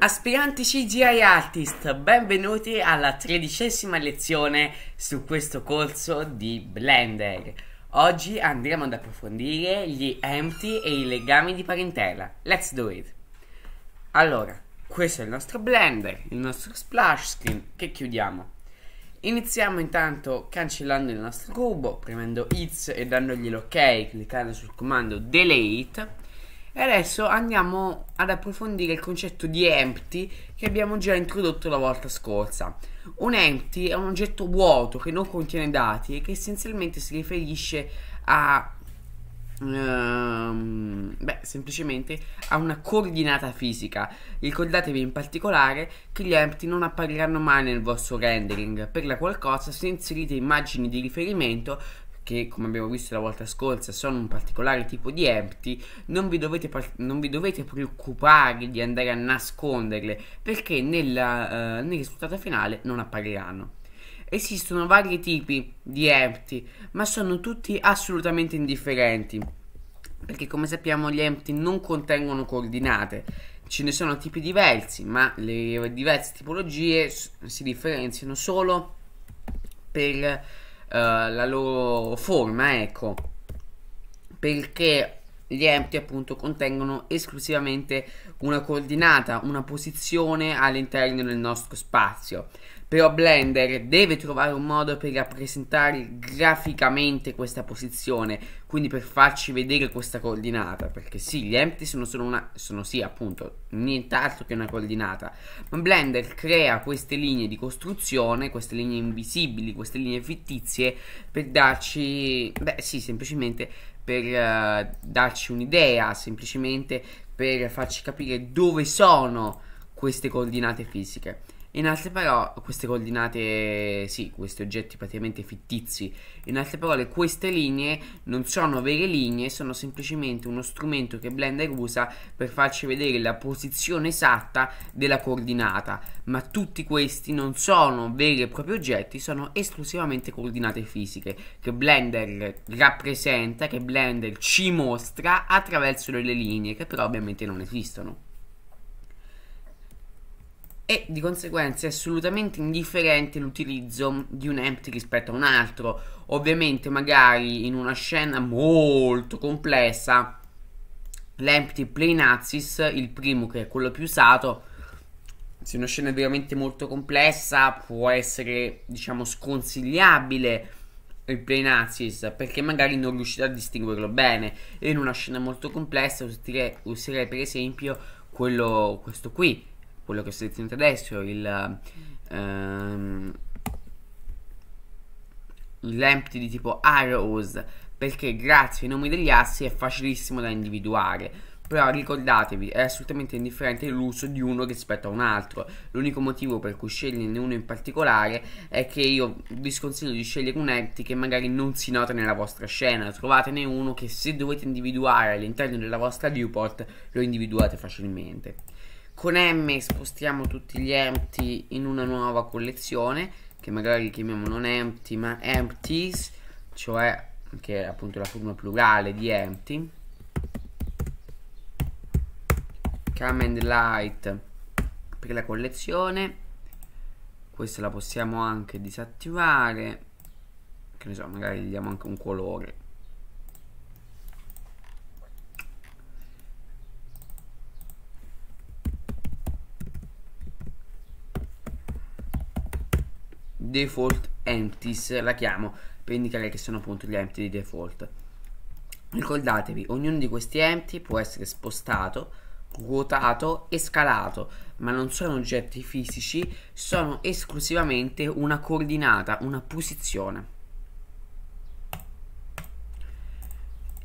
Aspiranti CGI Artist, benvenuti alla tredicesima lezione su questo corso di Blender. Oggi andremo ad approfondire gli empty e i legami di parentela. Let's do it! Allora, questo è il nostro Blender, il nostro splash screen che chiudiamo. Iniziamo intanto cancellando il nostro cubo, premendo X e dandogli l'ok, cliccando sul comando Delete e adesso andiamo ad approfondire il concetto di empty che abbiamo già introdotto la volta scorsa. Un empty è un oggetto vuoto che non contiene dati e che essenzialmente si riferisce a Um, beh, semplicemente ha una coordinata fisica. Ricordatevi in particolare che gli empty non appariranno mai nel vostro rendering. Per la qualcosa, se inserite immagini di riferimento, che come abbiamo visto la volta scorsa sono un particolare tipo di empty non vi dovete, non vi dovete preoccupare di andare a nasconderle perché nella, eh, nel risultato finale non appariranno esistono vari tipi di empty ma sono tutti assolutamente indifferenti perché come sappiamo gli empty non contengono coordinate ce ne sono tipi diversi ma le diverse tipologie si differenziano solo per eh, la loro forma, ecco, perché gli empty appunto contengono esclusivamente una coordinata, una posizione all'interno del nostro spazio. Però Blender deve trovare un modo per rappresentare graficamente questa posizione, quindi per farci vedere questa coordinata, perché sì, gli empty sono solo una, sono sì appunto, nient'altro che una coordinata, ma Blender crea queste linee di costruzione, queste linee invisibili, queste linee fittizie, per darci, beh sì, semplicemente per uh, darci un'idea, semplicemente per farci capire dove sono queste coordinate fisiche. In altre parole, queste coordinate, sì, questi oggetti praticamente fittizi, in altre parole queste linee non sono vere linee, sono semplicemente uno strumento che Blender usa per farci vedere la posizione esatta della coordinata, ma tutti questi non sono veri e propri oggetti, sono esclusivamente coordinate fisiche che Blender rappresenta, che Blender ci mostra attraverso delle linee che però ovviamente non esistono e di conseguenza è assolutamente indifferente l'utilizzo di un empty rispetto a un altro. Ovviamente magari in una scena molto complessa l'empty plain axis, il primo che è quello più usato, se una scena è veramente molto complessa può essere diciamo sconsigliabile il plain axis perché magari non riuscite a distinguerlo bene e in una scena molto complessa userei, userei per esempio quello, questo qui quello che ho sentendo adesso, il, ehm, l'empty di tipo arrows, perché grazie ai nomi degli assi è facilissimo da individuare. Però ricordatevi, è assolutamente indifferente l'uso di uno rispetto a un altro. L'unico motivo per cui sceglierne uno in particolare è che io vi sconsiglio di scegliere un empty che magari non si nota nella vostra scena. Trovatene uno che se dovete individuare all'interno della vostra viewport lo individuate facilmente. Con M spostiamo tutti gli empty in una nuova collezione che magari chiamiamo non empty ma empties, cioè che è appunto la forma plurale di empty. Come and light per la collezione. Questa la possiamo anche disattivare. Che ne so, magari gli diamo anche un colore. default empties la chiamo per indicare che sono appunto gli empty di default ricordatevi ognuno di questi empty può essere spostato ruotato e scalato ma non sono oggetti fisici sono esclusivamente una coordinata una posizione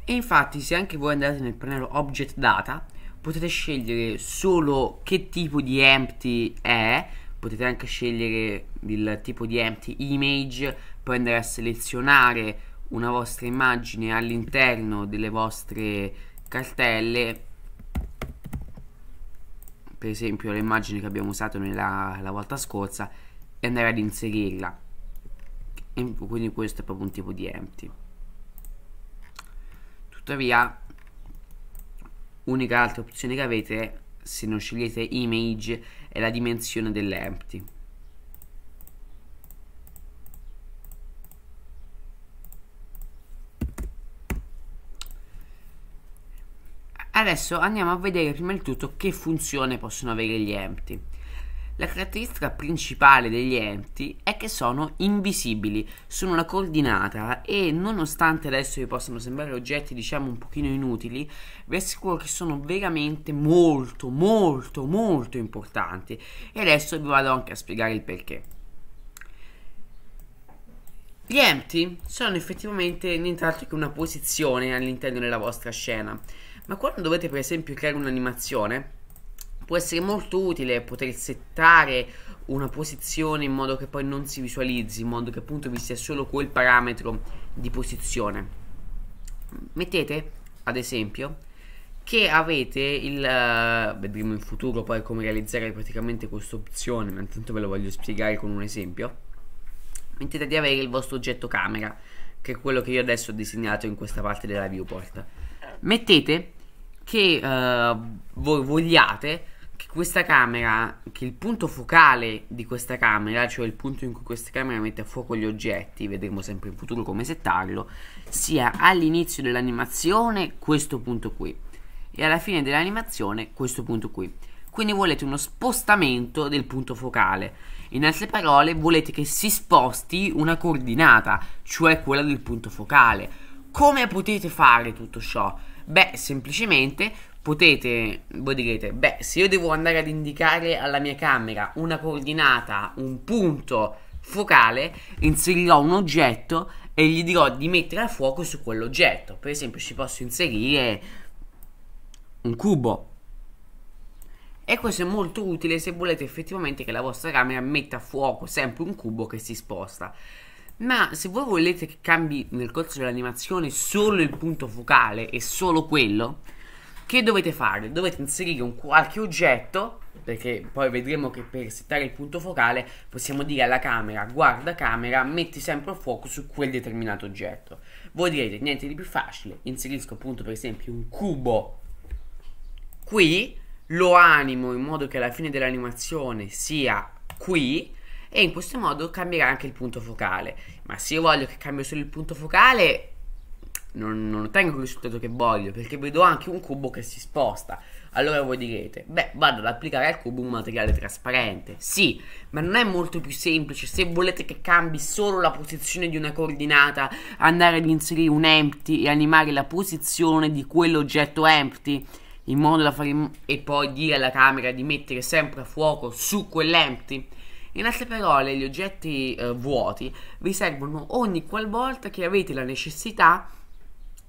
e infatti se anche voi andate nel pannello object data potete scegliere solo che tipo di empty è potete anche scegliere il tipo di empty image poi andare a selezionare una vostra immagine all'interno delle vostre cartelle per esempio l'immagine che abbiamo usato nella, la volta scorsa e andare ad inserirla e quindi questo è proprio un tipo di empty tuttavia l'unica altra opzione che avete se non scegliete image è la dimensione dell'empty adesso andiamo a vedere prima di tutto che funzione possono avere gli empty la caratteristica principale degli empty è che sono invisibili, sono una coordinata e nonostante adesso vi possano sembrare oggetti diciamo un pochino inutili, vi assicuro che sono veramente molto molto molto importanti e adesso vi vado anche a spiegare il perché. Gli empty sono effettivamente nient'altro che una posizione all'interno della vostra scena, ma quando dovete per esempio creare un'animazione può essere molto utile poter settare una posizione in modo che poi non si visualizzi, in modo che appunto vi sia solo quel parametro di posizione. Mettete, ad esempio, che avete il... Eh, vedremo in futuro poi come realizzare praticamente questa opzione, ma intanto ve lo voglio spiegare con un esempio. Mettete di avere il vostro oggetto camera, che è quello che io adesso ho disegnato in questa parte della viewport. Mettete che uh, voi vogliate che questa camera, che il punto focale di questa camera, cioè il punto in cui questa camera mette a fuoco gli oggetti, vedremo sempre in futuro come settarlo, sia all'inizio dell'animazione questo punto qui e alla fine dell'animazione questo punto qui. Quindi volete uno spostamento del punto focale. In altre parole, volete che si sposti una coordinata, cioè quella del punto focale. Come potete fare tutto ciò? Beh, semplicemente potete, voi direte, beh, se io devo andare ad indicare alla mia camera una coordinata, un punto focale, inserirò un oggetto e gli dirò di mettere a fuoco su quell'oggetto. Per esempio, ci posso inserire un cubo. E questo è molto utile se volete effettivamente che la vostra camera metta a fuoco sempre un cubo che si sposta. Ma se voi volete che cambi nel corso dell'animazione solo il punto focale e solo quello, che dovete fare? Dovete inserire un qualche oggetto perché poi vedremo che per settare il punto focale possiamo dire alla camera guarda camera metti sempre il fuoco su quel determinato oggetto voi direte niente di più facile inserisco appunto per esempio un cubo qui lo animo in modo che alla fine dell'animazione sia qui e in questo modo cambierà anche il punto focale ma se io voglio che cambia solo il punto focale non, non ottengo il risultato che voglio perché vedo anche un cubo che si sposta. Allora voi direte, beh, vado ad applicare al cubo un materiale trasparente. Sì, ma non è molto più semplice se volete che cambi solo la posizione di una coordinata, andare ad inserire un empty e animare la posizione di quell'oggetto empty in modo da fare e poi dire alla camera di mettere sempre a fuoco su quell'empty. In altre parole, gli oggetti eh, vuoti vi servono ogni qualvolta che avete la necessità di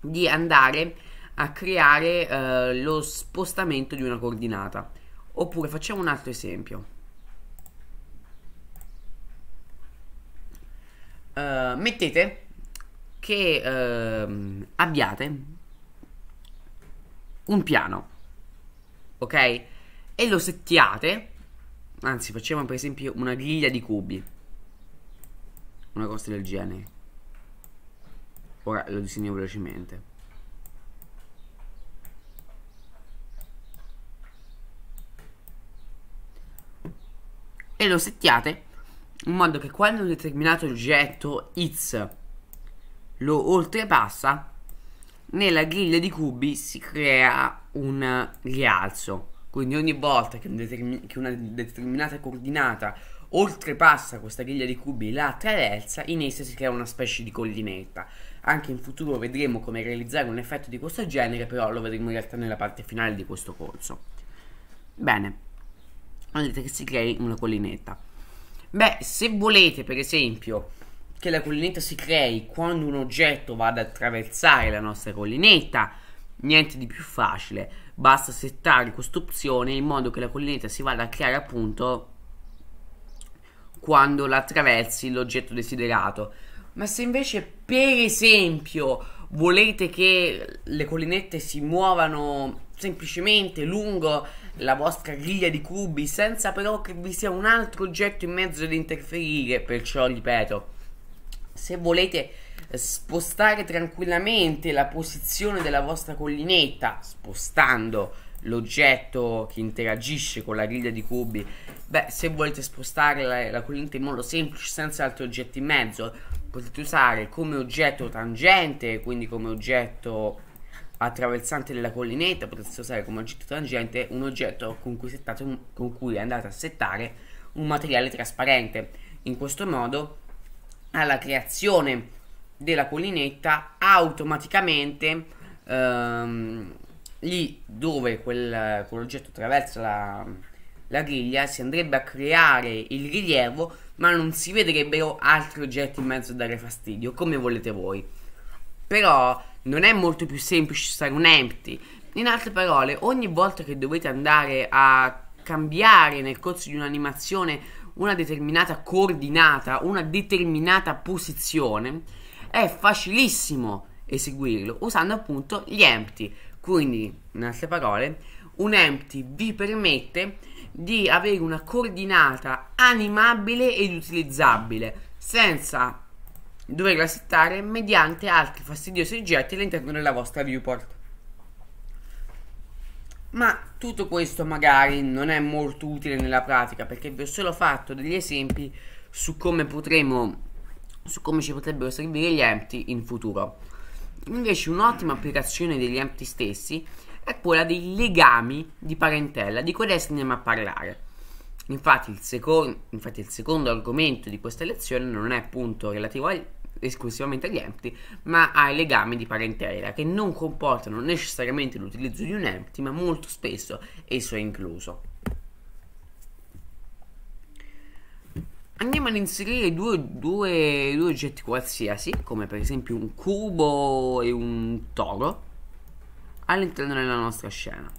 di andare a creare eh, lo spostamento di una coordinata. Oppure facciamo un altro esempio. Uh, mettete che uh, abbiate un piano, ok? E lo settiate, anzi facciamo per esempio una griglia di cubi, una cosa del genere ora lo disegno velocemente e lo settiate in modo che quando un determinato oggetto its lo oltrepassa nella griglia di cubi si crea un rialzo quindi ogni volta che, un che una determinata coordinata oltrepassa questa griglia di cubi e la attraversa in essa si crea una specie di collinetta anche in futuro vedremo come realizzare un effetto di questo genere, però lo vedremo in realtà nella parte finale di questo corso. Bene, vedete che si crei una collinetta. Beh, se volete per esempio che la collinetta si crei quando un oggetto vada ad attraversare la nostra collinetta, niente di più facile, basta settare questa opzione in modo che la collinetta si vada a creare appunto quando la attraversi l'oggetto desiderato. Ma se invece, per esempio, volete che le collinette si muovano semplicemente lungo la vostra griglia di cubi senza però che vi sia un altro oggetto in mezzo ad interferire, perciò ripeto, se volete spostare tranquillamente la posizione della vostra collinetta spostando l'oggetto che interagisce con la griglia di cubi beh se volete spostare la, la collinetta in modo semplice senza altri oggetti in mezzo potete usare come oggetto tangente, quindi come oggetto attraversante della collinetta, potete usare come oggetto tangente un oggetto con cui, settate, con cui andate a settare un materiale trasparente. In questo modo alla creazione della collinetta automaticamente ehm, lì dove quel, quell'oggetto attraversa la, la griglia si andrebbe a creare il rilievo ma non si vedrebbero altri oggetti in mezzo a dare fastidio, come volete voi. Però non è molto più semplice stare un empty. In altre parole, ogni volta che dovete andare a cambiare nel corso di un'animazione una determinata coordinata, una determinata posizione, è facilissimo eseguirlo usando appunto gli empty. Quindi, in altre parole, un empty vi permette di avere una coordinata animabile ed utilizzabile senza doverla settare mediante altri fastidiosi oggetti all'interno della vostra viewport. Ma tutto questo magari non è molto utile nella pratica perché vi ho solo fatto degli esempi su come potremo su come ci potrebbero servire gli empty in futuro. Invece un'ottima applicazione degli empty stessi è quella dei legami di parentela, di cui adesso andiamo a parlare. Infatti il, seco- infatti il secondo argomento di questa lezione non è appunto relativo al- esclusivamente agli empty, ma ai legami di parentela, che non comportano necessariamente l'utilizzo di un empty, ma molto spesso esso è incluso. andiamo ad inserire due, due, due, oggetti qualsiasi, come per esempio un cubo e un toro all'interno della nostra scena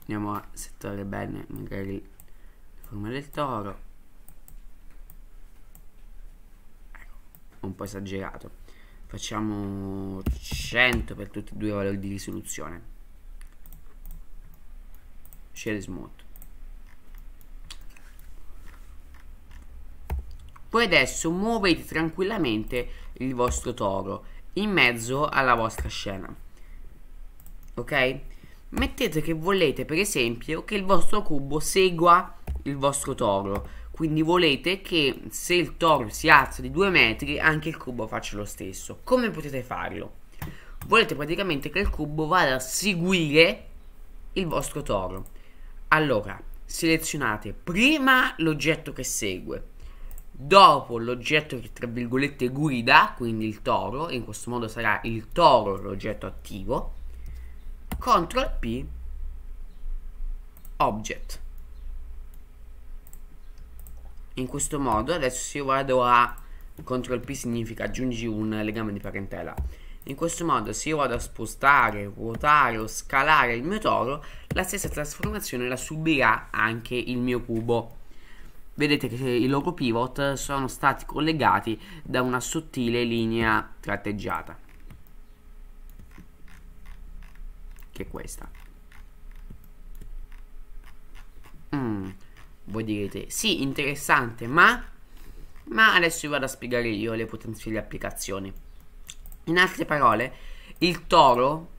andiamo a settare bene magari la forma del toro ecco, un po' esagerato facciamo 100 per tutti e due i valori di risoluzione share smooth Poi adesso muoverti tranquillamente il vostro toro in mezzo alla vostra scena. Ok? Mettete che volete, per esempio, che il vostro cubo segua il vostro toro. Quindi volete che se il toro si alza di 2 metri, anche il cubo faccia lo stesso. Come potete farlo? Volete praticamente che il cubo vada a seguire il vostro toro. Allora, selezionate prima l'oggetto che segue dopo l'oggetto che tra virgolette guida, quindi il toro, in questo modo sarà il toro l'oggetto attivo, CTRL P, object. In questo modo, adesso se io vado a CTRL P significa aggiungi un legame di parentela. In questo modo, se io vado a spostare, ruotare o scalare il mio toro, la stessa trasformazione la subirà anche il mio cubo vedete che i loro pivot sono stati collegati da una sottile linea tratteggiata che è questa mm, voi direte sì interessante ma ma adesso vi vado a spiegare io le potenziali applicazioni in altre parole il toro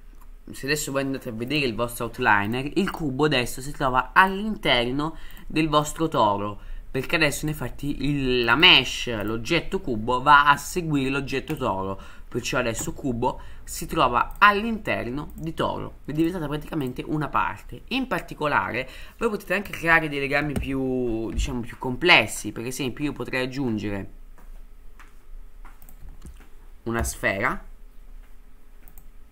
se adesso voi andate a vedere il vostro outliner il cubo adesso si trova all'interno del vostro toro perché adesso in effetti il, la mesh, l'oggetto cubo, va a seguire l'oggetto toro, perciò adesso cubo si trova all'interno di toro, è diventata praticamente una parte. In particolare voi potete anche creare dei legami più, diciamo, più complessi, per esempio io potrei aggiungere una sfera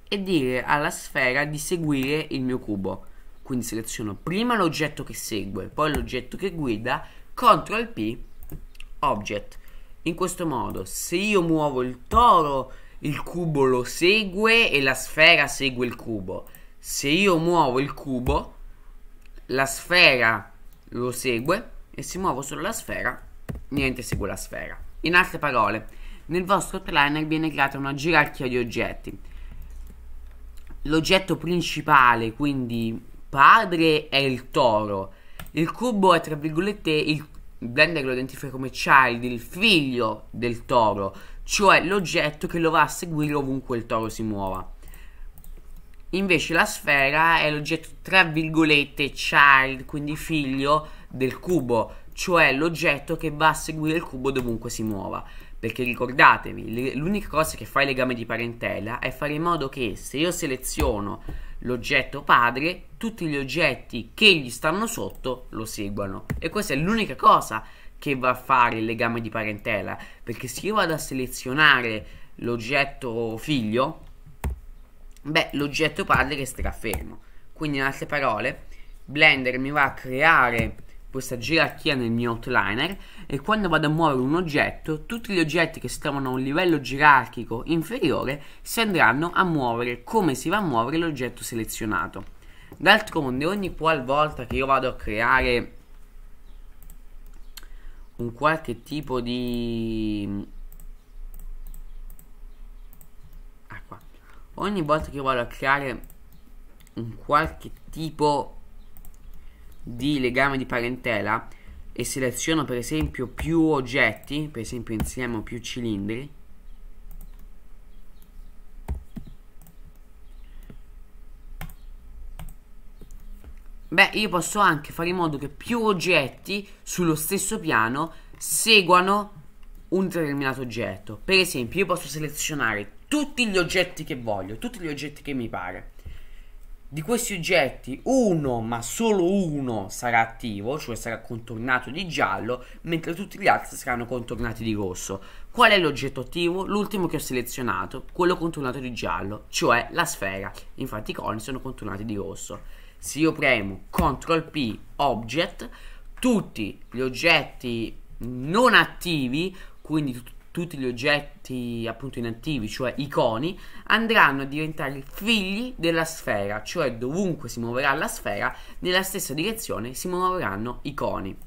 e dire alla sfera di seguire il mio cubo. Quindi seleziono prima l'oggetto che segue, poi l'oggetto che guida CTRL P object in questo modo se io muovo il toro il cubo lo segue e la sfera segue il cubo se io muovo il cubo la sfera lo segue e se muovo solo la sfera niente segue la sfera in altre parole nel vostro trainer viene creata una gerarchia di oggetti l'oggetto principale quindi padre è il toro il cubo è, tra virgolette, il Blender lo identifica come child, il figlio del toro, cioè l'oggetto che lo va a seguire ovunque il toro si muova. Invece la sfera è l'oggetto tra virgolette child, quindi figlio del cubo, cioè l'oggetto che va a seguire il cubo dovunque si muova. Perché ricordatevi, l'unica cosa che fa il legame di parentela è fare in modo che se io seleziono l'oggetto padre, tutti gli oggetti che gli stanno sotto lo seguono. E questa è l'unica cosa che va a fare il legame di parentela, perché se io vado a selezionare l'oggetto figlio, beh, l'oggetto padre resterà fermo. Quindi in altre parole, Blender mi va a creare questa gerarchia nel mio outliner e quando vado a muovere un oggetto tutti gli oggetti che si trovano a un livello gerarchico inferiore si andranno a muovere come si va a muovere l'oggetto selezionato d'altronde ogni qualvolta che io vado a creare un qualche tipo di ah qua ogni volta che io vado a creare un qualche tipo di di legame di parentela e seleziono per esempio più oggetti, per esempio insieme o più cilindri, Beh, io posso anche fare in modo che più oggetti sullo stesso piano seguano un determinato oggetto. Per esempio, io posso selezionare tutti gli oggetti che voglio, tutti gli oggetti che mi pare di questi oggetti uno, ma solo uno, sarà attivo, cioè sarà contornato di giallo, mentre tutti gli altri saranno contornati di rosso. Qual è l'oggetto attivo? L'ultimo che ho selezionato, quello contornato di giallo, cioè la sfera. Infatti i coni sono contornati di rosso. Se io premo CTRL P Object, tutti gli oggetti non attivi, quindi tutti tutti gli oggetti appunto inattivi, cioè i coni, andranno a diventare figli della sfera, cioè dovunque si muoverà la sfera, nella stessa direzione si muoveranno i coni.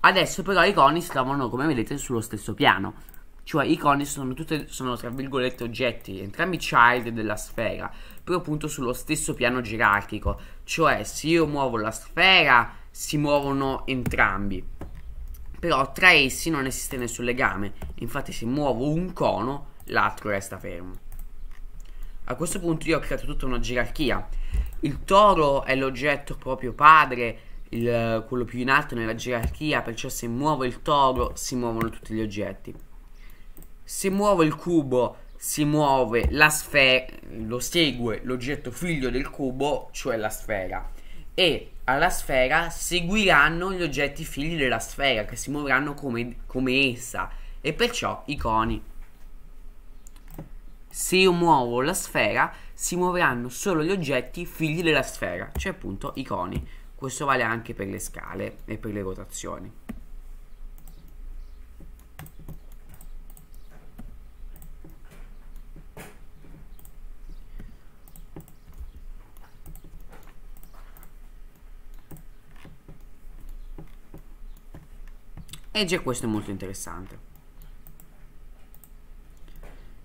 Adesso però i coni si trovano, come vedete, sullo stesso piano. Cioè i coni sono, tutte, sono tra virgolette oggetti, entrambi child della sfera, però appunto sullo stesso piano gerarchico. Cioè se io muovo la sfera, si muovono entrambi però tra essi non esiste nessun legame, infatti se muovo un cono l'altro resta fermo. A questo punto io ho creato tutta una gerarchia. Il toro è l'oggetto proprio padre, il, quello più in alto nella gerarchia, perciò se muovo il toro si muovono tutti gli oggetti. Se muovo il cubo si muove la sfera, lo segue l'oggetto figlio del cubo, cioè la sfera. E alla sfera seguiranno gli oggetti figli della sfera che si muoveranno come, come essa e perciò i coni. Se io muovo la sfera si muoveranno solo gli oggetti figli della sfera, cioè appunto i coni. Questo vale anche per le scale e per le rotazioni. E già questo è molto interessante.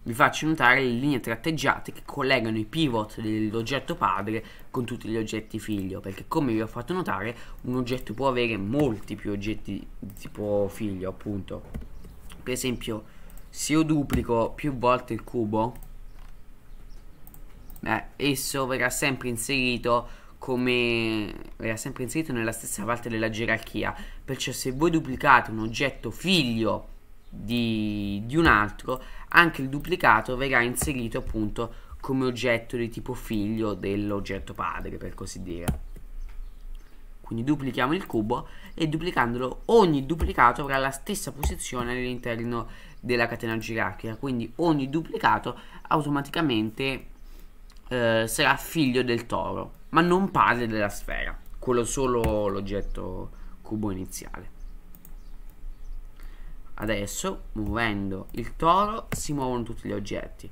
Vi faccio notare le linee tratteggiate che collegano i pivot dell'oggetto padre con tutti gli oggetti figlio, perché come vi ho fatto notare un oggetto può avere molti più oggetti di tipo figlio, appunto. Per esempio, se io duplico più volte il cubo, beh, esso verrà sempre inserito come era sempre inserito nella stessa parte della gerarchia. Perciò se voi duplicate un oggetto figlio di, di un altro, anche il duplicato verrà inserito appunto come oggetto di tipo figlio dell'oggetto padre, per così dire. Quindi duplichiamo il cubo e duplicandolo ogni duplicato avrà la stessa posizione all'interno della catena gerarchica, quindi ogni duplicato automaticamente eh, sarà figlio del toro ma non parte della sfera, quello solo l'oggetto cubo iniziale. Adesso, muovendo il toro, si muovono tutti gli oggetti.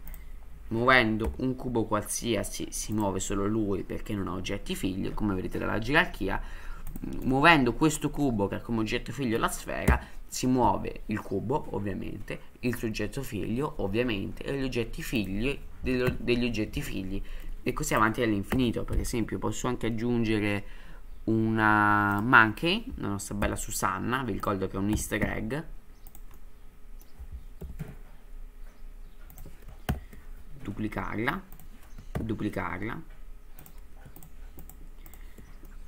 Muovendo un cubo qualsiasi si muove solo lui perché non ha oggetti figli, come vedete dalla gerarchia. Muovendo questo cubo che ha come oggetto figlio la sfera, si muove il cubo, ovviamente, il soggetto figlio, ovviamente, e gli oggetti figli degli oggetti figli e così avanti all'infinito. Per esempio, posso anche aggiungere una monkey, la nostra bella Susanna, vi ricordo che è un easter egg. Duplicarla, duplicarla.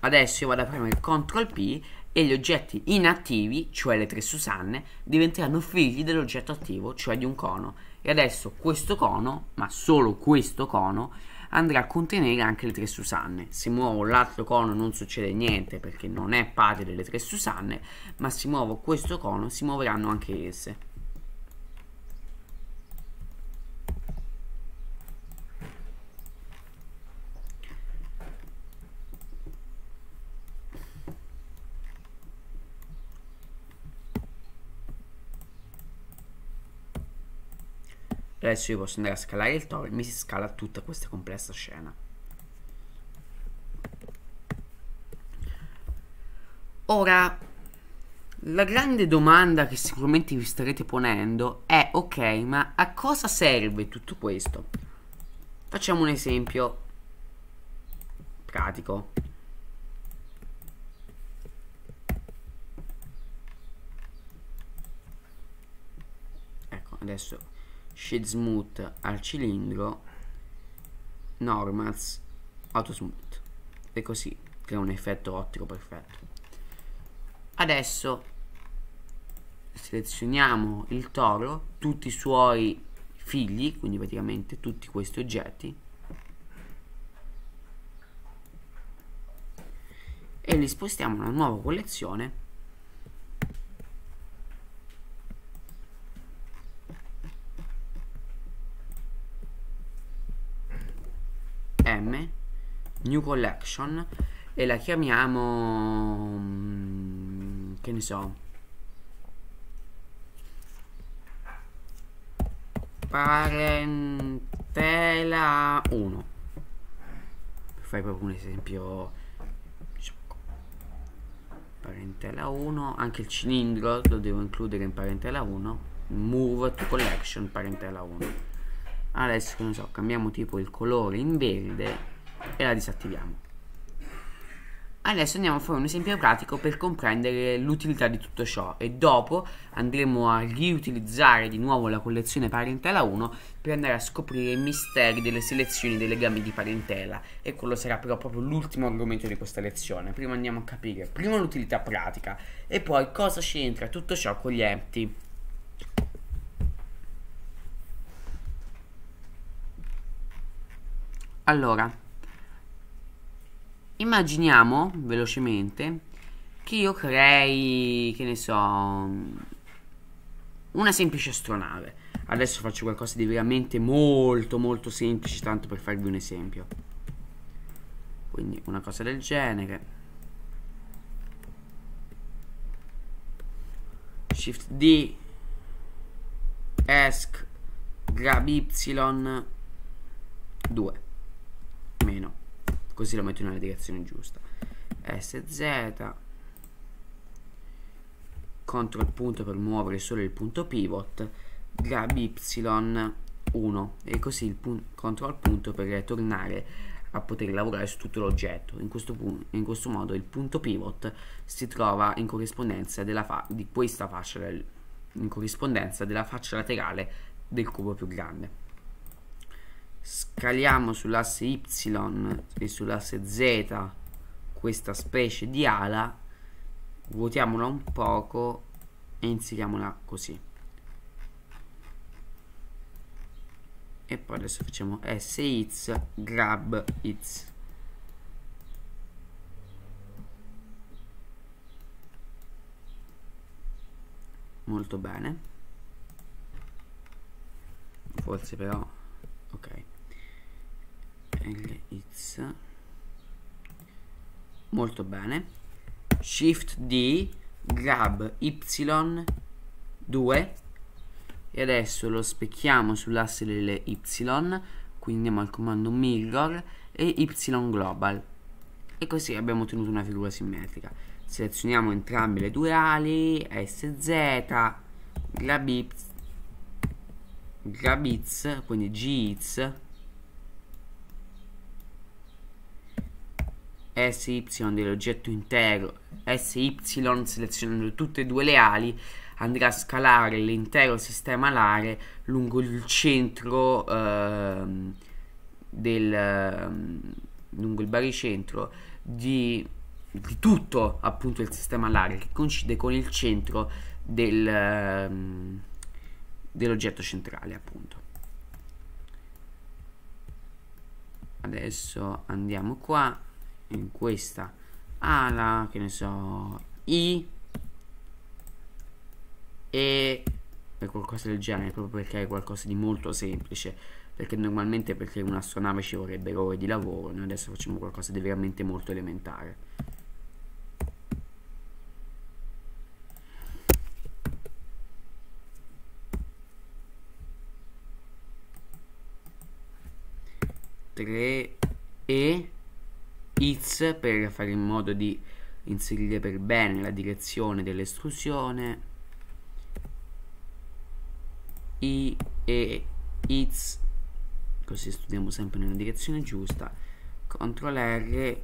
Adesso io vado a premere CTRL P e gli oggetti inattivi, cioè le tre Susanne, diventeranno figli dell'oggetto attivo, cioè di un cono. E adesso questo cono, ma solo questo cono, andrà a contenere anche le tre Susanne. Se muovo l'altro cono non succede niente perché non è parte delle tre Susanne, ma se muovo questo cono si muoveranno anche esse. adesso io posso andare a scalare il toro e mi si scala tutta questa complessa scena ora la grande domanda che sicuramente vi starete ponendo è ok ma a cosa serve tutto questo facciamo un esempio pratico ecco adesso Shedzmooth al cilindro, Normals smooth E così crea un effetto ottico perfetto. Adesso selezioniamo il toro, tutti i suoi figli, quindi praticamente tutti questi oggetti, e li spostiamo in una nuova collezione nome new collection e la chiamiamo mm, che ne so parentela 1 per fare proprio un esempio parentela 1 anche il cilindro lo devo includere in parentela 1 move to collection parentela 1 adesso che ne so cambiamo tipo il colore in verde e la disattiviamo adesso andiamo a fare un esempio pratico per comprendere l'utilità di tutto ciò e dopo andremo a riutilizzare di nuovo la collezione parentela 1 per andare a scoprire i misteri delle selezioni dei legami di parentela e quello sarà però proprio l'ultimo argomento di questa lezione prima andiamo a capire prima l'utilità pratica e poi cosa c'entra tutto ciò con gli empty Allora, immaginiamo velocemente che io crei, che ne so, una semplice astronave. Adesso faccio qualcosa di veramente molto molto semplice, tanto per farvi un esempio. Quindi una cosa del genere. Shift D, ESC, grab Y, 2 meno così lo metto nella direzione giusta sz CTRL punto per muovere solo il punto pivot grab y 1 e così il pun CTRL punto per tornare a poter lavorare su tutto l'oggetto in, in, questo modo il punto pivot si trova in corrispondenza di questa faccia del, in corrispondenza della faccia laterale del cubo più grande scaliamo sull'asse y e sull'asse z questa specie di ala vuotiamola un poco e inseriamola così e poi adesso facciamo s hits grab hits molto bene forse però LX molto bene shift D grab Y 2 e adesso lo specchiamo sull'asse delle Y quindi andiamo al comando mirror e Y global e così abbiamo ottenuto una figura simmetrica selezioniamo entrambe le due ali SZ grab, grab quindi GX SY dell'oggetto intero SY selezionando tutte e due le ali andrà a scalare l'intero sistema alare lungo il centro eh, del ehm, lungo il baricentro di, di, tutto appunto il sistema alare che coincide con il centro del, eh, dell'oggetto centrale appunto adesso andiamo qua in questa ala, che ne so, I e qualcosa del genere, proprio perché è qualcosa di molto semplice, perché normalmente perché un'astronave ci vorrebbe ore di lavoro, noi adesso facciamo qualcosa di veramente molto elementare. Tre e X per fare in modo di inserire per bene la direzione dell'estrusione I e X così studiamo sempre nella direzione giusta CTRL R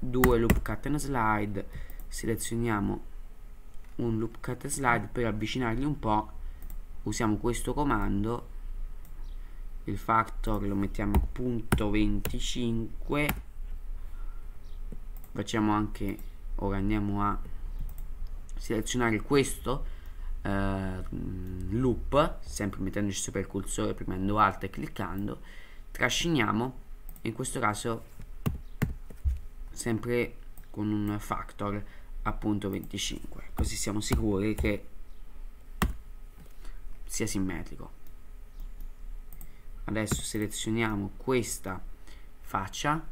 2 loop cut and slide selezioniamo un loop cut and slide per avvicinarli un po' usiamo questo comando il factor lo mettiamo a punto 25 facciamo anche ora andiamo a selezionare questo eh, loop sempre mettendoci sopra il cursore premendo alt e cliccando trasciniamo in questo caso sempre con un factor appunto 25 così siamo sicuri che sia simmetrico adesso selezioniamo questa faccia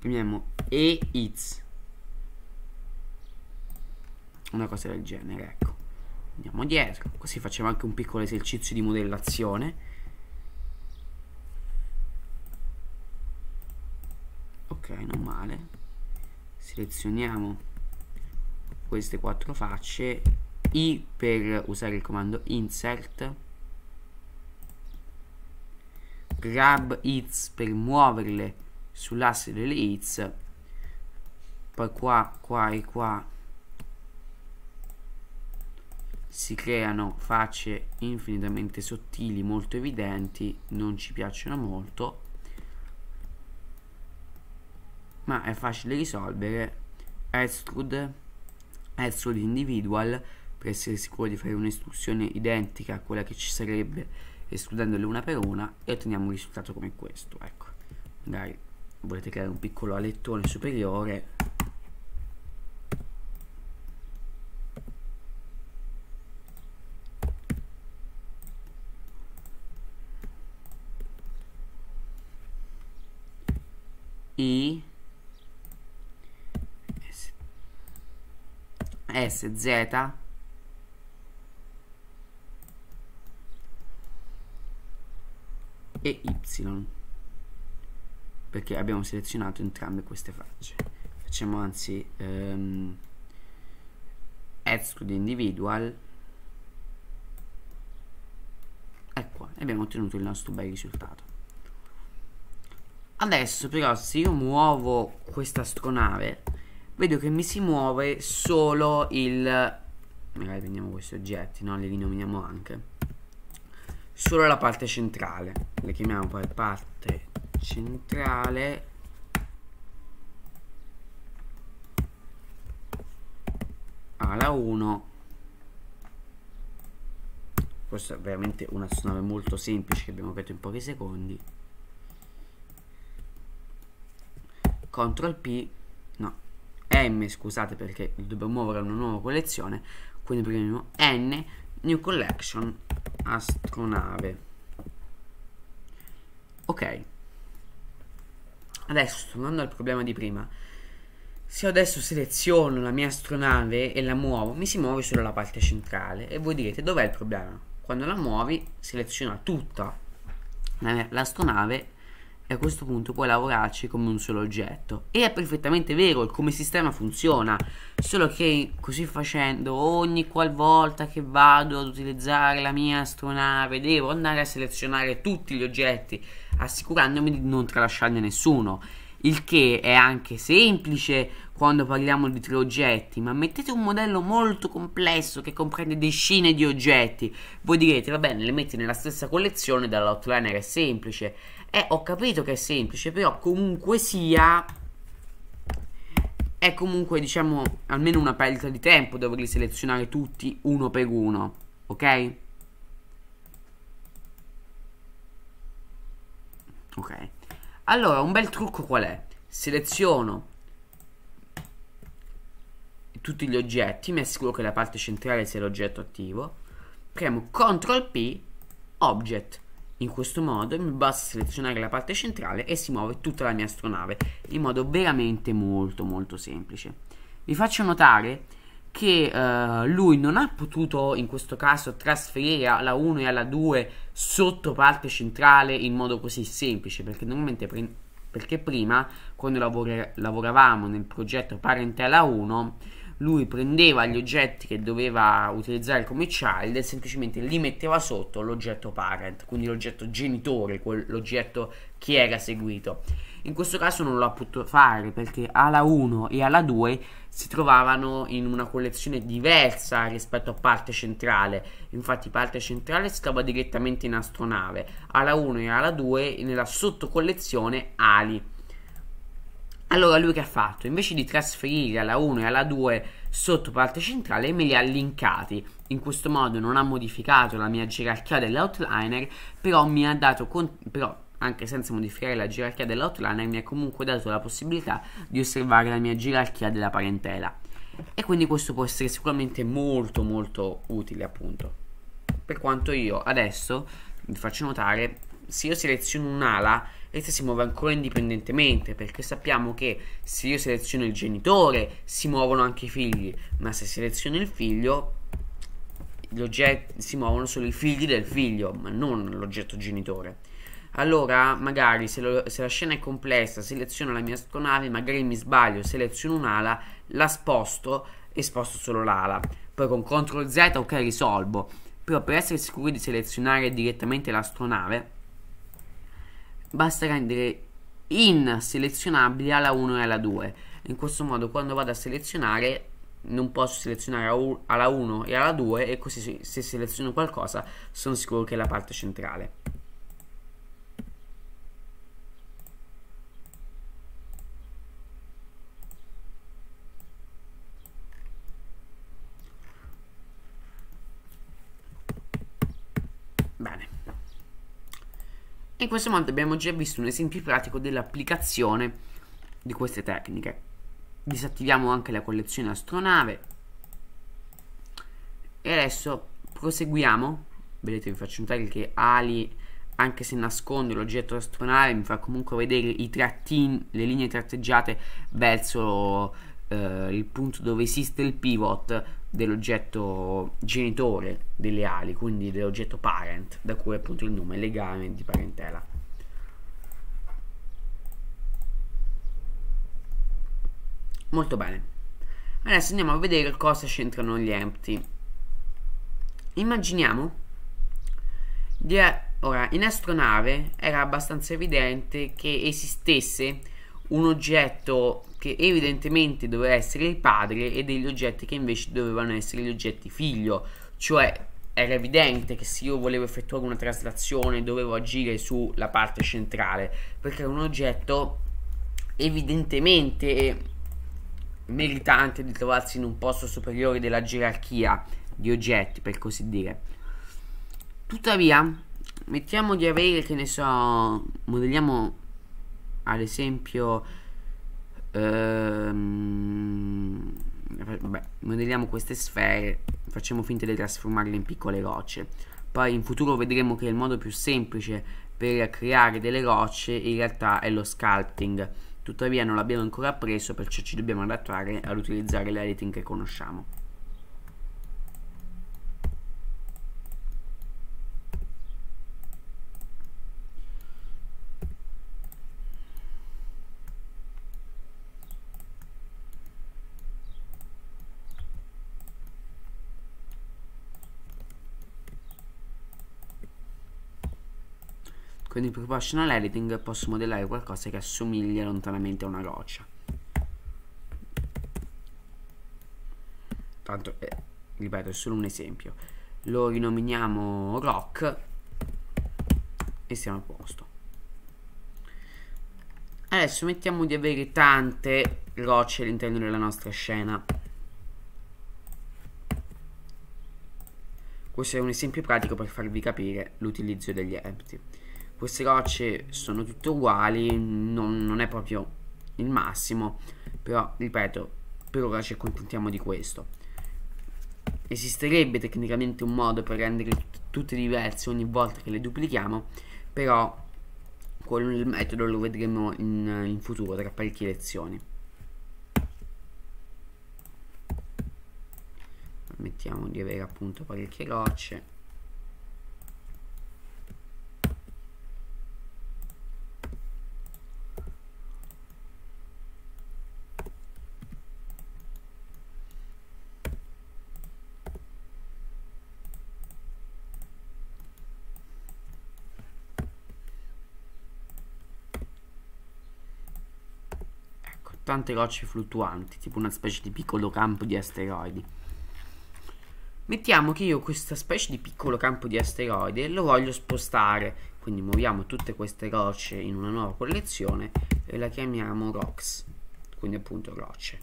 Prendiamo e it's una cosa del genere, ecco. Andiamo dietro, così facciamo anche un piccolo esercizio di modellazione. Ok, non male. Selezioniamo queste quattro facce i per usare il comando insert grab its per muoverle sull'asse delle hits poi qua qua e qua si creano facce infinitamente sottili molto evidenti non ci piacciono molto ma è facile risolvere extrude extrude individual per essere sicuri di fare un'istruzione identica a quella che ci sarebbe escludendole una per una e otteniamo un risultato come questo ecco magari volete creare un piccolo alettone superiore i s, z e y perché abbiamo selezionato entrambe queste facce facciamo anzi um, exclude individual ecco e abbiamo ottenuto il nostro bel risultato adesso però se io muovo questa astronave vedo che mi si muove solo il magari prendiamo questi oggetti no? li rinominiamo anche solo la parte centrale le chiamiamo poi parte centrale ala ah, 1 questa è veramente una sonave molto semplice che abbiamo aperto in pochi secondi CTRL P no M scusate perché dobbiamo muovere una nuova collezione quindi premiamo N New Collection Astronave ok Adesso, tornando al problema di prima, se adesso seleziono la mia astronave e la muovo, mi si muove solo la parte centrale. E voi direte, dov'è il problema? Quando la muovi, seleziona tutta l'astronave e a questo punto puoi lavorarci come un solo oggetto. E è perfettamente vero come sistema funziona, solo che così facendo ogni qualvolta che vado ad utilizzare la mia astronave devo andare a selezionare tutti gli oggetti, assicurandomi di non tralasciarne nessuno. Il che è anche semplice quando parliamo di tre oggetti, ma mettete un modello molto complesso che comprende decine di oggetti. Voi direte, va bene, le metti nella stessa collezione dall'outliner è semplice. Eh, ho capito che è semplice, però comunque sia... È comunque, diciamo, almeno una perdita di tempo doverli selezionare tutti uno per uno, ok? Ok. Allora, un bel trucco qual è? Seleziono tutti gli oggetti, mi assicuro che la parte centrale sia l'oggetto attivo, premo CTRL P, Object, in questo modo mi basta selezionare la parte centrale e si muove tutta la mia astronave in modo veramente molto molto semplice. Vi faccio notare che eh, lui non ha potuto in questo caso trasferire alla 1 e alla 2 sotto parte centrale in modo così semplice perché normalmente perché prima quando lavora lavoravamo nel progetto parentela 1 lui prendeva gli oggetti che doveva utilizzare come child e semplicemente li metteva sotto l'oggetto parent, quindi l'oggetto genitore, l'oggetto che era seguito. In questo caso non l'ha potuto fare perché ala 1 e ala 2 si trovavano in una collezione diversa rispetto a parte centrale. Infatti parte centrale stava direttamente in astronave, ala 1 e ala 2 nella sottocollezione ali. Allora lui che ha fatto? Invece di trasferire alla 1 e alla 2 sotto parte centrale me li ha linkati. In questo modo non ha modificato la mia gerarchia dell'outliner, però mi ha dato... però anche senza modificare la gerarchia dell'outliner mi ha comunque dato la possibilità di osservare la mia gerarchia della parentela. E quindi questo può essere sicuramente molto molto utile appunto. Per quanto io adesso vi faccio notare, se io seleziono un'ala essa si muove ancora indipendentemente perché sappiamo che se io seleziono il genitore si muovono anche i figli, ma se seleziono il figlio si muovono solo i figli del figlio, ma non l'oggetto genitore. Allora, magari se, lo, se, la scena è complessa, seleziono la mia astronave, magari mi sbaglio, seleziono un'ala, la sposto e sposto solo l'ala. Poi con CTRL Z, ok, risolvo. Però per essere sicuri di selezionare direttamente l'astronave, basta rendere in selezionabili alla 1 e alla 2 in questo modo quando vado a selezionare non posso selezionare alla 1 e alla 2 e così se seleziono qualcosa sono sicuro che è la parte centrale in questo modo abbiamo già visto un esempio pratico dell'applicazione di queste tecniche. Disattiviamo anche la collezione astronave. E adesso proseguiamo. Vedete vi faccio notare che Ali, anche se nasconde l'oggetto astronave, mi fa comunque vedere i trattini, le linee tratteggiate verso eh, il punto dove esiste il pivot dell'oggetto genitore delle ali, quindi dell'oggetto parent, da cui appunto il nome legame di parentela. Molto bene. Adesso andiamo a vedere cosa c'entrano gli empty. Immaginiamo di eh, ora in astronave era abbastanza evidente che esistesse un oggetto che evidentemente doveva essere il padre e degli oggetti che invece dovevano essere gli oggetti figlio, cioè era evidente che se io volevo effettuare una traslazione dovevo agire sulla parte centrale perché era un oggetto evidentemente meritante di trovarsi in un posto superiore della gerarchia di oggetti per così dire tuttavia mettiamo di avere che ne so modelliamo ad esempio Ehm, vabbè, modelliamo queste sfere, facciamo finta di trasformarle in piccole rocce. Poi in futuro vedremo che il modo più semplice per creare delle rocce in realtà è lo sculpting. Tuttavia non l'abbiamo ancora appreso, perciò ci dobbiamo adattare ad utilizzare l'editing che conosciamo. quindi per proportional editing posso modellare qualcosa che assomiglia lontanamente a una roccia tanto eh, ripeto è solo un esempio lo rinominiamo rock e siamo a posto adesso mettiamo di avere tante rocce all'interno della nostra scena questo è un esempio pratico per farvi capire l'utilizzo degli empty queste rocce sono tutte uguali non, non è proprio il massimo però ripeto per ora ci accontentiamo di questo esisterebbe tecnicamente un modo per renderle tutte diverse ogni volta che le duplichiamo però quel metodo lo vedremo in, in futuro tra parecchie lezioni mettiamo di avere appunto parecchie rocce tante rocce fluttuanti, tipo una specie di piccolo campo di asteroidi. Mettiamo che io questa specie di piccolo campo di asteroidi lo voglio spostare, quindi muoviamo tutte queste rocce in una nuova collezione e la chiamiamo rocks, quindi appunto rocce.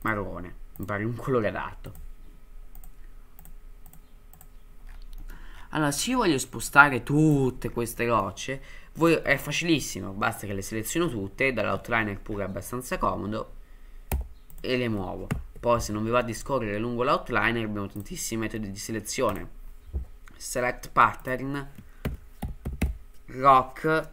Marrone, mi pare un colore adatto. Allora, se io voglio spostare tutte queste rocce, voi, è facilissimo, basta che le seleziono tutte, dall'outliner pure è abbastanza comodo e le muovo. Poi se non vi va di scorrere lungo l'outliner abbiamo tantissimi metodi di selezione. Select pattern, rock,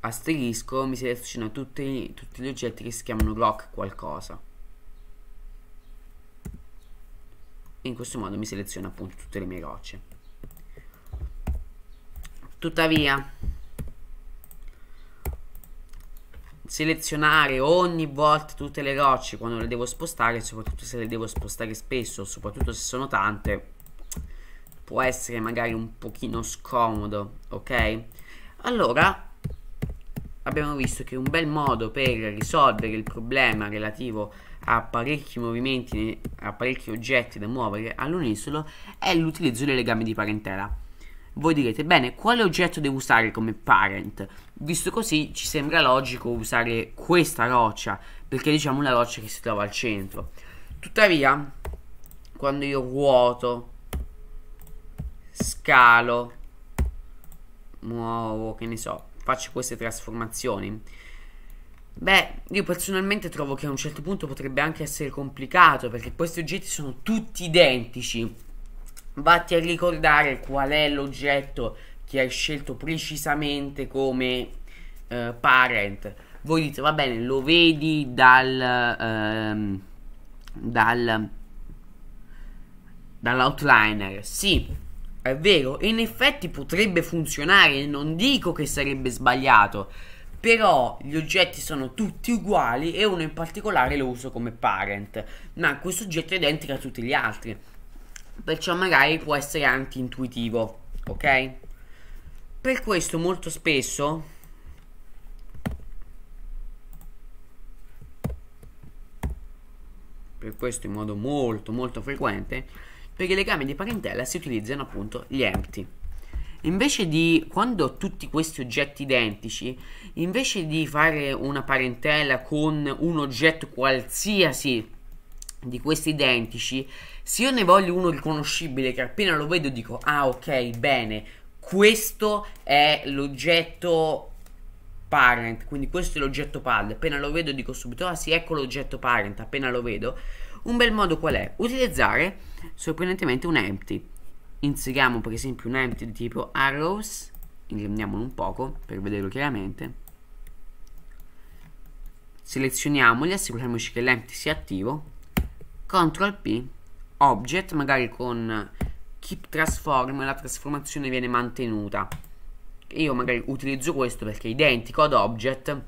asterisco mi seleziona tutti, tutti, gli oggetti che si chiamano rock qualcosa in questo modo mi seleziona appunto tutte le mie rocce tuttavia selezionare ogni volta tutte le rocce quando le devo spostare soprattutto se le devo spostare spesso soprattutto se sono tante può essere magari un pochino scomodo ok allora abbiamo visto che un bel modo per risolvere il problema relativo a ha parecchi movimenti, ha parecchi oggetti da muovere all'unisono è l'utilizzo dei legami di parentela. Voi direte, bene, quale oggetto devo usare come parent? Visto così ci sembra logico usare questa roccia, perché diciamo la roccia che si trova al centro. Tuttavia, quando io vuoto, scalo, muovo, che ne so, faccio queste trasformazioni, Beh, io personalmente trovo che a un certo punto potrebbe anche essere complicato perché questi oggetti sono tutti identici. Vatti a ricordare qual è l'oggetto che hai scelto precisamente come eh, parent. Voi dite, va bene, lo vedi dal... Ehm, dal dall'outliner. Sì, è vero, in effetti potrebbe funzionare, non dico che sarebbe sbagliato però gli oggetti sono tutti uguali e uno in particolare lo uso come parent, ma questo oggetto è identico a tutti gli altri, perciò magari può essere anti-intuitivo, ok? Per questo molto spesso per questo in modo molto molto frequente per i legami di parentela si utilizzano appunto gli empty invece di quando ho tutti questi oggetti identici invece di fare una parentela con un oggetto qualsiasi di questi identici se io ne voglio uno riconoscibile che appena lo vedo dico ah ok bene questo è l'oggetto parent quindi questo è l'oggetto pad appena lo vedo dico subito ah sì ecco l'oggetto parent appena lo vedo un bel modo qual è? utilizzare sorprendentemente un empty inseriamo per esempio un empty di tipo arrows ingrandiamolo un poco per vederlo chiaramente selezioniamoli assicuriamoci che l'empty sia attivo ctrl p object magari con keep transform la trasformazione viene mantenuta io magari utilizzo questo perché è identico ad object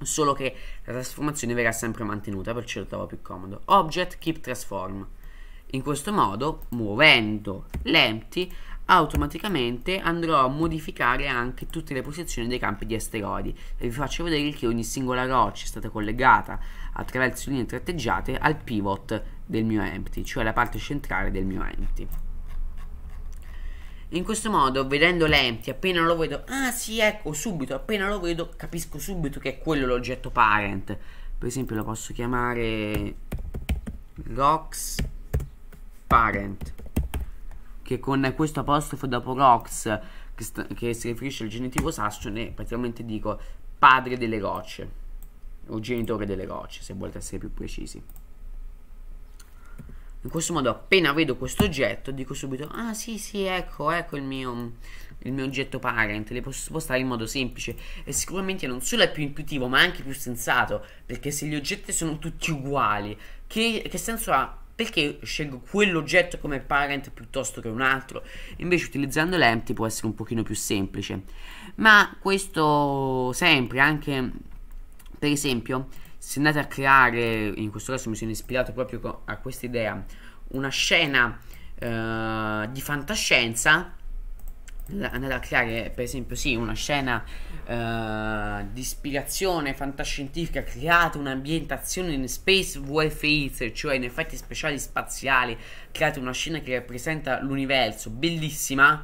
solo che la trasformazione verrà sempre mantenuta perciò lo certo trovo più comodo object keep transform in questo modo, muovendo l'empty, automaticamente andrò a modificare anche tutte le posizioni dei campi di asteroidi e vi faccio vedere che ogni singola roccia è stata collegata attraverso linee tratteggiate al pivot del mio empty, cioè la parte centrale del mio empty. In questo modo, vedendo l'empty, appena lo vedo, ah sì, ecco, subito, appena lo vedo, capisco subito che è quello l'oggetto parent. Per esempio, lo posso chiamare rocks parent che con questo apostrofo dopo rox che, che, si riferisce al genitivo sassone praticamente dico padre delle rocce o genitore delle rocce se volete essere più precisi in questo modo appena vedo questo oggetto dico subito ah sì sì ecco ecco il mio, il mio oggetto parent le posso spostare in modo semplice e sicuramente non solo è più intuitivo ma anche più sensato perché se gli oggetti sono tutti uguali che, che senso ha perché scelgo quell'oggetto come parent piuttosto che un altro? Invece utilizzando l'empty può essere un pochino più semplice. Ma questo sempre, anche per esempio, se andate a creare, in questo caso mi sono ispirato proprio a questa idea, una scena eh, di fantascienza, andare a creare per esempio sì una scena uh, di ispirazione fantascientifica create un'ambientazione in space warfare cioè in effetti speciali spaziali create una scena che rappresenta l'universo bellissima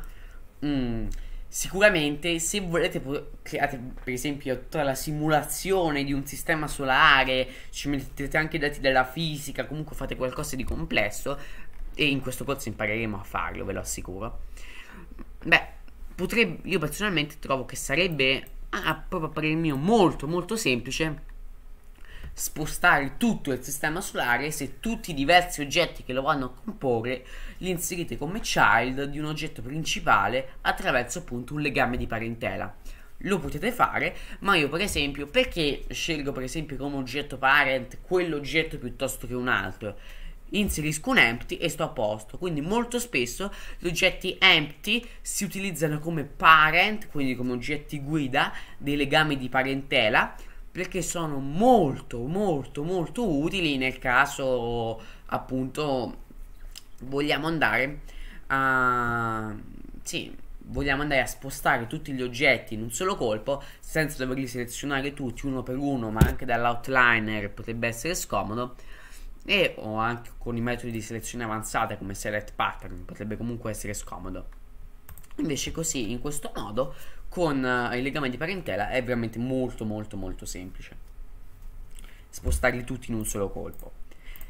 mm. sicuramente se volete create per esempio tutta la simulazione di un sistema solare ci mettete anche i dati della fisica comunque fate qualcosa di complesso e in questo corso impareremo a farlo ve lo assicuro Beh, potrebbe, io personalmente trovo che sarebbe a, ah, proprio a parere mio molto molto semplice spostare tutto il sistema solare se tutti i diversi oggetti che lo vanno a comporre li inserite come child di un oggetto principale attraverso appunto un legame di parentela. Lo potete fare, ma io per esempio perché scelgo per esempio come oggetto parent quell'oggetto piuttosto che un altro? inserisco un empty e sto a posto quindi molto spesso gli oggetti empty si utilizzano come parent quindi come oggetti guida dei legami di parentela perché sono molto molto molto utili nel caso appunto vogliamo andare a sì vogliamo andare a spostare tutti gli oggetti in un solo colpo senza doverli selezionare tutti uno per uno ma anche dall'outliner potrebbe essere scomodo e o anche con i metodi di selezione avanzata come select pattern potrebbe comunque essere scomodo invece così in questo modo con uh, eh, il legame di parentela è veramente molto molto molto semplice spostarli tutti in un solo colpo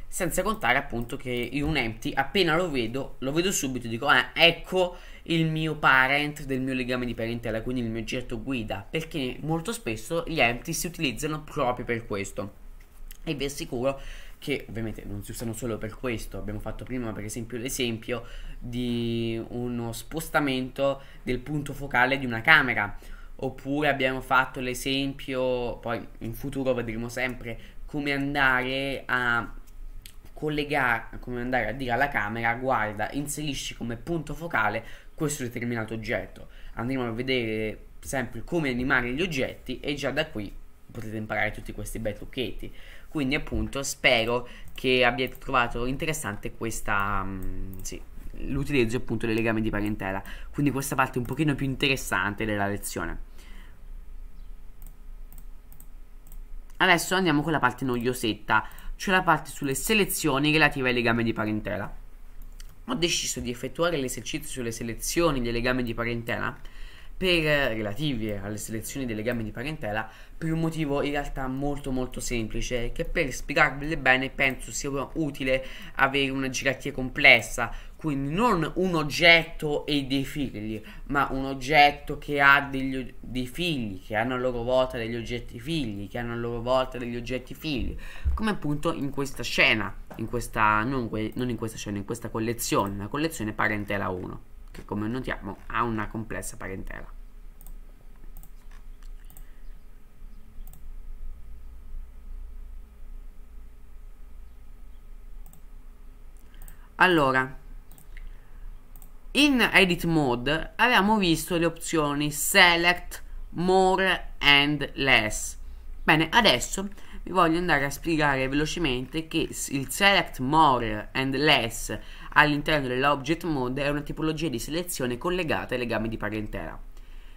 senza contare appunto che in un empty appena lo vedo lo vedo subito e dico ah, ecco il mio parent del mio legame di parentela quindi il mio oggetto guida perché molto spesso gli empty si utilizzano proprio per questo e vi assicuro che ovviamente non si usano solo per questo, abbiamo fatto prima per esempio l'esempio di uno spostamento del punto focale di una camera, oppure abbiamo fatto l'esempio, poi in futuro vedremo sempre come andare a collegare, come andare a dire alla camera guarda, inserisci come punto focale questo determinato oggetto. Andremo a vedere sempre come animare gli oggetti e già da qui potete imparare tutti questi bei trucchetti quindi appunto spero che abbiate trovato interessante questa mm, sì, l'utilizzo appunto dei legami di parentela quindi questa parte un pochino più interessante della lezione adesso andiamo con la parte noiosetta cioè la parte sulle selezioni relative ai legami di parentela ho deciso di effettuare l'esercizio sulle selezioni dei legami di parentela per, relative alle selezioni dei legami di parentela per un motivo in realtà molto molto semplice che per spiegarvele bene penso sia utile avere una gerarchia complessa quindi non un oggetto e dei figli ma un oggetto che ha degli, dei figli che hanno a loro volta degli oggetti figli che hanno a loro volta degli oggetti figli come appunto in questa scena in questa, non, non in questa scena in questa collezione la collezione parentela 1 che come notiamo ha una complessa parentela. Allora, in edit mode abbiamo visto le opzioni select, more and less. Bene, adesso vi voglio andare a spiegare velocemente che il select more and less all'interno dell'object mode è una tipologia di selezione collegata ai legami di parentela.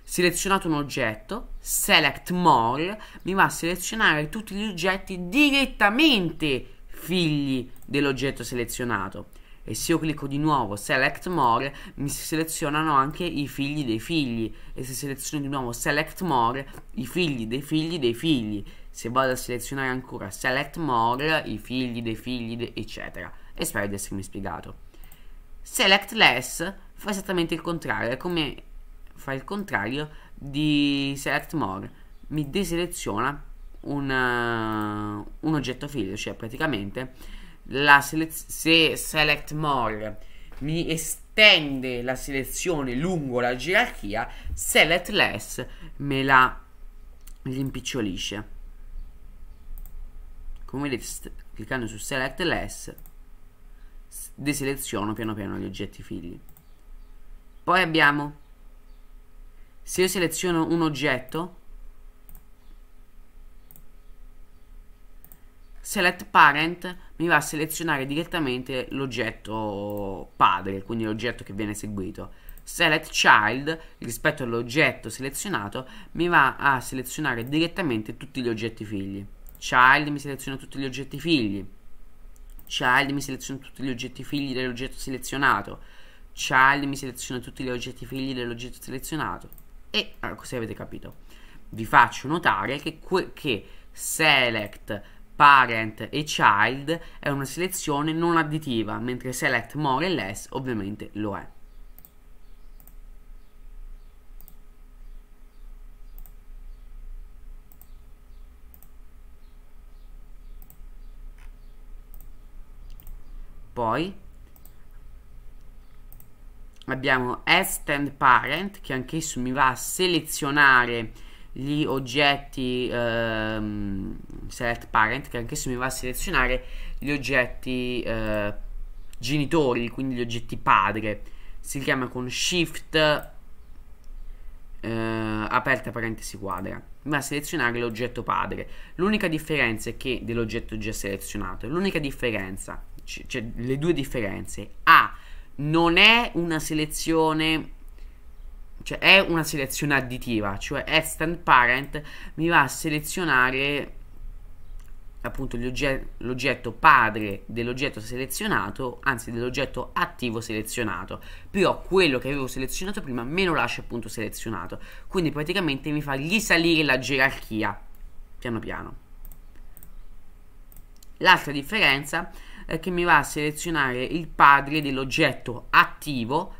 Selezionato un oggetto, select more mi va a selezionare tutti gli oggetti direttamente figli dell'oggetto selezionato. E se io clicco di nuovo select more mi si selezionano anche i figli dei figli e se seleziono di nuovo select more i figli dei figli dei figli se vado a selezionare ancora select more i figli dei figli de eccetera e spero di essermi spiegato. Select less fa esattamente il contrario, è come fa il contrario di select more, mi deseleziona un, uh, un oggetto figlio, cioè praticamente se select more mi estende la selezione lungo la gerarchia, select less me la rimpicciolisce. Come vedete, cliccando su select less deseleziono piano piano gli oggetti figli. Poi abbiamo, se io seleziono un oggetto, select parent mi va a selezionare direttamente l'oggetto padre, quindi l'oggetto che viene seguito. Select child rispetto all'oggetto selezionato mi va a selezionare direttamente tutti gli oggetti figli. Child mi seleziona tutti gli oggetti figli child mi seleziona tutti gli oggetti figli dell'oggetto selezionato child mi seleziona tutti gli oggetti figli dell'oggetto selezionato e allora, così avete capito vi faccio notare che, che select parent e child è una selezione non additiva mentre select more e less ovviamente lo è poi abbiamo extend parent che anch'esso mi va a selezionare gli oggetti ehm, select parent che anch'esso mi va a selezionare gli oggetti eh, genitori quindi gli oggetti padre si chiama con shift eh, aperta parentesi quadra va a selezionare l'oggetto padre l'unica differenza è che dell'oggetto già selezionato l'unica differenza cioè, le due differenze. A, non è una selezione, cioè è una selezione additiva, cioè extend parent mi va a selezionare appunto l'oggetto padre dell'oggetto selezionato, anzi dell'oggetto attivo selezionato, però quello che avevo selezionato prima me lo lascia appunto selezionato, quindi praticamente mi fa risalire la gerarchia, piano piano. L'altra differenza è eh, che mi va a selezionare il padre dell'oggetto attivo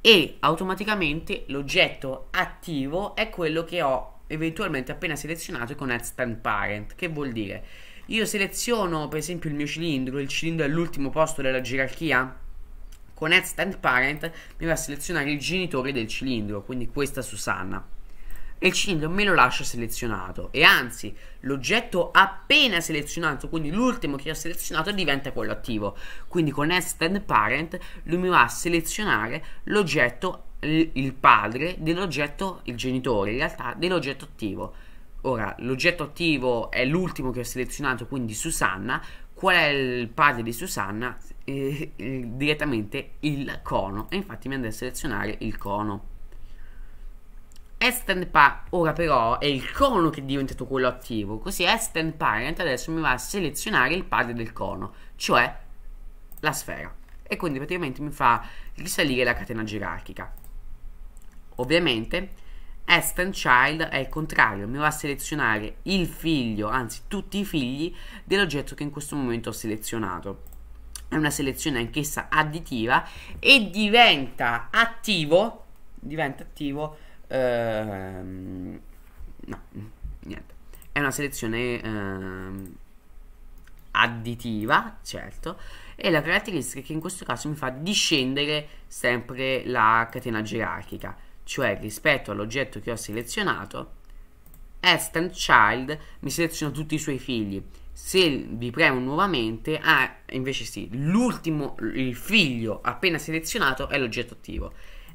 e automaticamente l'oggetto attivo è quello che ho eventualmente appena selezionato con Add Parent, che vuol dire io seleziono per esempio il mio cilindro, il cilindro è l'ultimo posto della gerarchia, con Add Parent mi va a selezionare il genitore del cilindro, quindi questa Susanna e il cilindro me lo lascia selezionato e anzi l'oggetto appena selezionato quindi l'ultimo che ho selezionato diventa quello attivo quindi con extend parent lui mi va a selezionare l'oggetto il padre dell'oggetto il genitore in realtà dell'oggetto attivo ora l'oggetto attivo è l'ultimo che ho selezionato quindi Susanna qual è il padre di Susanna eh, direttamente il cono e infatti mi andrà a selezionare il cono Estend Parent ora però è il cono che è diventato quello attivo, così Estend Parent adesso mi va a selezionare il padre del cono, cioè la sfera. E quindi praticamente mi fa risalire la catena gerarchica. Ovviamente Estend Child è il contrario, mi va a selezionare il figlio, anzi tutti i figli dell'oggetto che in questo momento ho selezionato. È una selezione anch'essa additiva e diventa attivo, diventa attivo Ehm, no, niente. È una selezione ehm, additiva, certo, e la caratteristica che in questo caso mi fa discendere sempre la catena gerarchica, cioè rispetto all'oggetto che ho selezionato, Extend Child mi seleziona tutti i suoi figli. Se vi premo nuovamente, ah, invece sì, l'ultimo, il figlio appena selezionato è l'oggetto attivo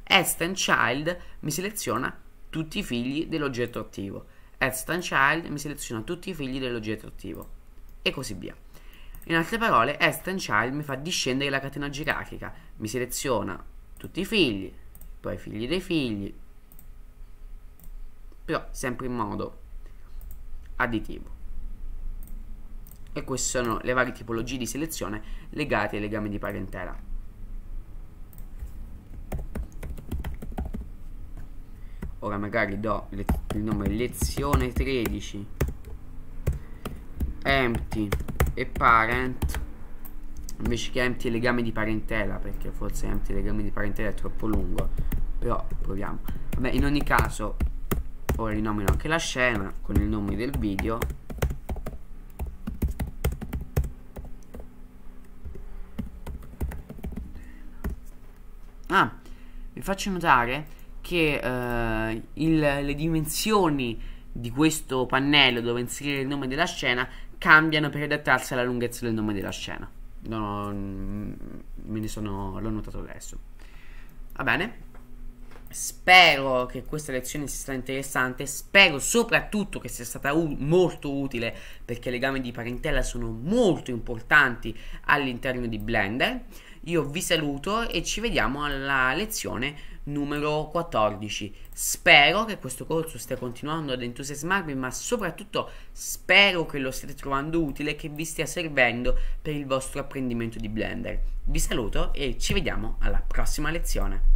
Headstand Child mi seleziona tutti i figli dell'oggetto attivo. Headstand Child mi seleziona tutti i figli dell'oggetto attivo. E così via. In altre parole, Headstand Child mi fa discendere la catena gerarchica. Mi seleziona tutti i figli, poi i figli dei figli, però sempre in modo additivo. E queste sono le varie tipologie di selezione legate ai legami di parentela. ora magari do il nome lezione 13 empty e parent invece che empty legami di parentela perché forse empty legami di parentela è troppo lungo però proviamo vabbè in ogni caso ora rinomino anche la scena con il nome del video ah vi faccio notare che eh, il, le dimensioni di questo pannello dove inserire il nome della scena cambiano per adattarsi alla lunghezza del nome della scena. No, mm, me ne sono l'ho notato adesso. Va bene. Spero che questa lezione sia stata interessante, spero soprattutto che sia stata molto utile perché i legami di parentela sono molto importanti all'interno di Blender. Io vi saluto e ci vediamo alla lezione numero 14. Spero che questo corso stia continuando ad entusiasmarvi, ma soprattutto spero che lo stiate trovando utile e che vi stia servendo per il vostro apprendimento di Blender. Vi saluto e ci vediamo alla prossima lezione.